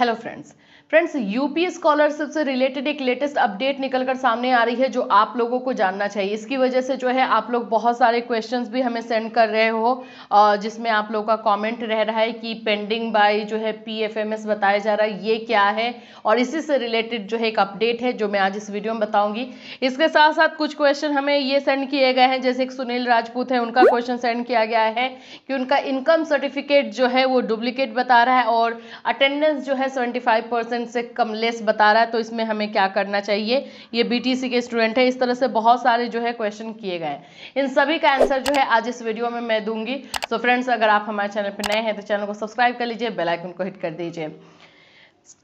hello friends friends UP scholarship से related एक latest update निकलकर सामने आ रही है जो आप लोगों को जानना चाहिए इसकी वजह से जो है आप लोग बहुत सारे क्वेश्चंस भी हमें सेंड कर रहे हो जिसमें आप लोगों का कमेंट रह रहा है कि पेंडिंग बाय जो है पीएफएमएस बताया जा रहा है ये क्या है और इसी से रिलेटेड जो है एक अपडेट है जो मैं आज इस वीडियो में बताऊँगी इसके साथ साथ कुछ क्वेश्चन हमें ये सेंड किए गए हैं जैसे एक सुनील राजपूत है उनका क्वेश्चन सेंड किया गया है कि उनका इनकम सर्टिफिकेट जो है वो डुप्लीकेट बता रहा है और अटेंडेंस जो है है 75 परसेंट से कम लेस बता रहा है तो इसमें हमें क्या करना चाहिए ये बीटीसी के स्टूडेंट है इस तरह से बहुत सारे जो है क्वेश्चन किए गए हैं इन सभी का आंसर जो है आज इस वीडियो में मैं दूंगी सो so फ्रेंड्स अगर आप हमारे चैनल पर नए हैं तो चैनल को सब्सक्राइब कर लीजिए बेलाइकन को हिट कर दीजिए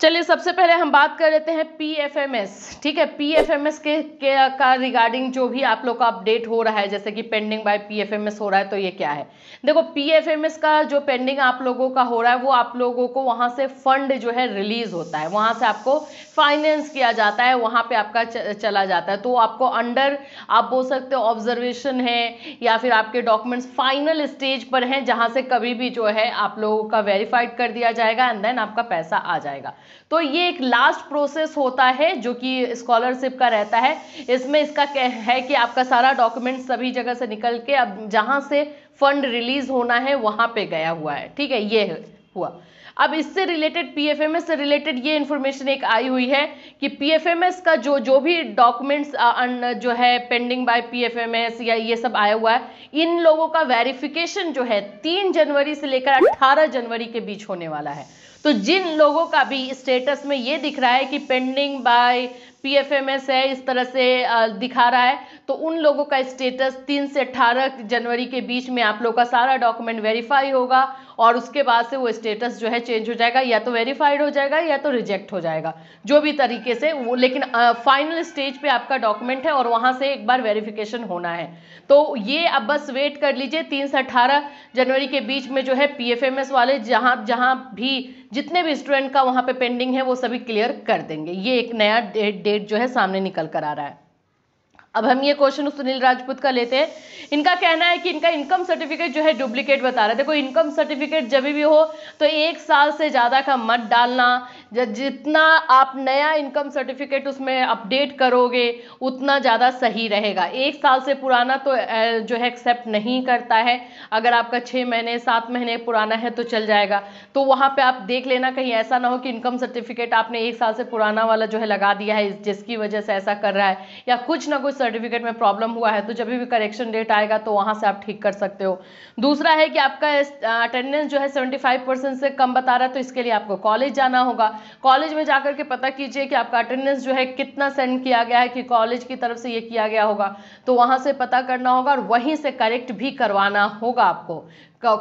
चलिए सबसे पहले हम बात कर लेते हैं पीएफएमएस ठीक है पीएफएमएस के, के का रिगार्डिंग जो भी आप लोग का अपडेट हो रहा है जैसे कि पेंडिंग बाय पीएफएमएस हो रहा है तो ये क्या है देखो पीएफएमएस का जो पेंडिंग आप लोगों का हो रहा है वो आप लोगों को वहाँ से फंड जो है रिलीज होता है वहाँ से आपको फाइनेंस किया जाता है वहाँ पे आपका चला जाता है तो आपको अंडर आप बोल सकते हो ऑब्जर्वेशन है या फिर आपके डॉक्यूमेंट्स फाइनल स्टेज पर हैं जहाँ से कभी भी जो है आप लोगों का वेरीफाइड कर दिया जाएगा एंड देन आपका पैसा आ जाएगा जाएगा तो ये एक लास्ट प्रोसेस होता है जो कि स्कॉलरशिप का रहता है इसमें इसका है कि आपका सारा डॉक्यूमेंट सभी जगह से निकल के अब जहां से फंड रिलीज होना है वहां पे गया हुआ है ठीक है ये हुआ अब इससे रिलेटेड पीएफएमएस से रिलेटेड ये इन्फॉर्मेशन एक आई हुई है कि पीएफएमएस का जो जो भी डॉक्यूमेंट्स जो है पेंडिंग बाय पीएफएमएस या ये सब आया हुआ है इन लोगों का वेरिफिकेशन जो है तीन जनवरी से लेकर अट्ठारह जनवरी के बीच होने वाला है तो जिन लोगों का भी स्टेटस में ये दिख रहा है कि पेंडिंग बाय पी है इस तरह से दिखा रहा है तो उन लोगों का स्टेटस तीन से अट्ठारह जनवरी के बीच में आप लोग का सारा डॉक्यूमेंट वेरीफाई होगा और उसके बाद से वो स्टेटस जो है चेंज हो जाएगा या तो वेरीफाइड हो जाएगा या तो रिजेक्ट हो जाएगा जो भी तरीके से वो लेकिन फाइनल uh, स्टेज पे आपका डॉक्यूमेंट है और वहाँ से एक बार वेरिफिकेशन होना है तो ये अब बस वेट कर लीजिए तीन से अठारह जनवरी के बीच में जो है पी वाले जहाँ जहाँ भी जितने भी स्टूडेंट का वहाँ पे पेंडिंग है वो सभी क्लियर कर देंगे ये एक नया डेट डेट जो है सामने निकल कर आ रहा है अब हम ये क्वेश्चन सुनील राजपूत का लेते हैं इनका कहना है कि इनका इनकम सर्टिफिकेट जो है डुप्लीकेट बता रहे देखो इनकम सर्टिफिकेट जब भी हो तो एक साल से ज़्यादा का मत डालना जितना आप नया इनकम सर्टिफिकेट उसमें अपडेट करोगे उतना ज़्यादा सही रहेगा एक साल से पुराना तो जो है एक्सेप्ट नहीं करता है अगर आपका छः महीने सात महीने पुराना है तो चल जाएगा तो वहाँ पे आप देख लेना कहीं ऐसा ना हो कि इनकम सर्टिफिकेट आपने एक साल से पुराना वाला जो है लगा दिया है जिसकी वजह से ऐसा कर रहा है या कुछ ना कुछ सर्टिफिकेट में प्रॉब्लम हुआ है तो जब भी करेक्शन डेट आएगा तो वहाँ से आप ठीक कर सकते हो दूसरा है कि आपका अटेंडेंस जो है सेवेंटी से कम बता रहा है तो इसके लिए आपको कॉलेज जाना होगा कॉलेज में जाकर के पता कीजिए कि आपका अटेंडेंस जो है कितना सेंड किया गया है कि कॉलेज की तरफ से ये किया गया होगा तो वहाँ से पता करना होगा और वहीं से करेक्ट भी करवाना होगा आपको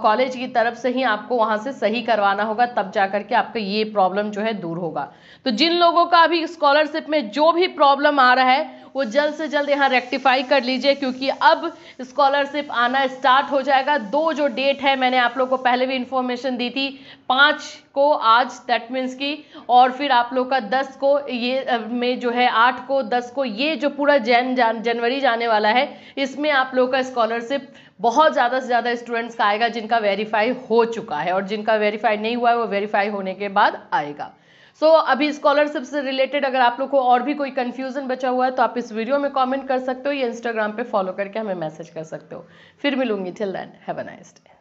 कॉलेज की तरफ से ही आपको वहाँ से सही करवाना होगा तब जा के आपका ये प्रॉब्लम जो है दूर होगा तो जिन लोगों का अभी स्कॉलरशिप में जो भी प्रॉब्लम आ रहा है वो जल्द से जल्द यहाँ रेक्टिफाई कर लीजिए क्योंकि अब स्कॉलरशिप आना स्टार्ट हो जाएगा दो जो डेट है मैंने आप लोग को पहले भी इन्फॉर्मेशन दी थी पाँच को आज दैट मीन्स की और फिर आप लोग का दस को ये में जो है आठ को दस को ये जो पूरा जैन जान जनवरी जाने वाला है इसमें आप लोग का स्कॉलरशिप बहुत ज़्यादा से ज़्यादा स्टूडेंट्स का आएगा जिनका वेरीफाई हो चुका है और जिनका वेरीफाई नहीं हुआ है वो वेरीफाई होने के बाद आएगा सो so, अभी स्कॉलरशिप से रिलेटेड अगर आप लोग को और भी कोई कंफ्यूजन बचा हुआ है तो आप इस वीडियो में कॉमेंट कर सकते हो या इंस्टाग्राम पर फॉलो करके हमें मैसेज कर सकते हो फिर मिलूंगी till then have a nice day